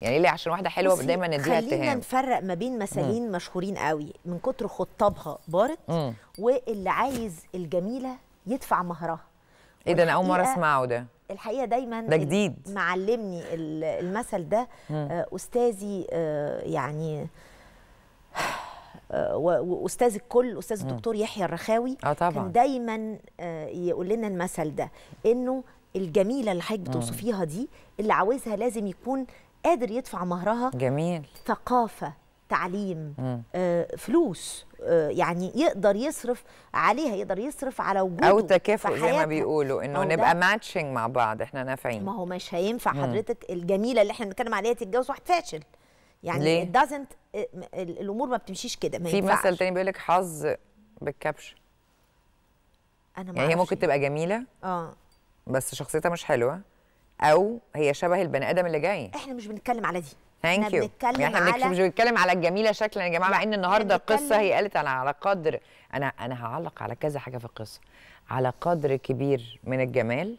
يعني ليه عشان واحده حلوه دايما نديها اتهام خلينا نفرق ما بين مسالين مشهورين قوي من كتر خطابها بارت واللي عايز الجميله يدفع مهرها ايه ده انا اول مره اسمعه ده الحقيقه دايما ده جديد معلمني المثل ده مم. آه، استاذي آه، يعني آه، واستاذ الكل استاذ الدكتور يحيى الرخاوي اه طبعا كان دايما يقول لنا المثل ده انه الجميله اللي حضرتك بتوصفيها دي اللي عاوزها لازم يكون قادر يدفع مهرها جميل ثقافه تعليم آه، فلوس آه، يعني يقدر يصرف عليها يقدر يصرف على وجوده او تكافؤ زي ما بيقولوا انه نبقى ماتشنج مع بعض احنا نافعين ما هو مش هينفع مم. حضرتك الجميله اللي احنا بنتكلم عليها تتجوز واحد فاشل يعني دازنت آه، الامور ما بتمشيش كده ما في مثل تاني بيقول لك حظ بالكبش انا ما يعني هي ممكن تبقى جميله اه بس شخصيتها مش حلوه او هي شبه البني ادم اللي جاي احنا مش بنتكلم على دي ثانك يو احنا يعني على... بنتكلم على الجميله شكلا يا جماعه مع ان النهارده القصه هي قالت انا على قدر انا انا هعلق على كذا حاجه في القصه على قدر كبير من الجمال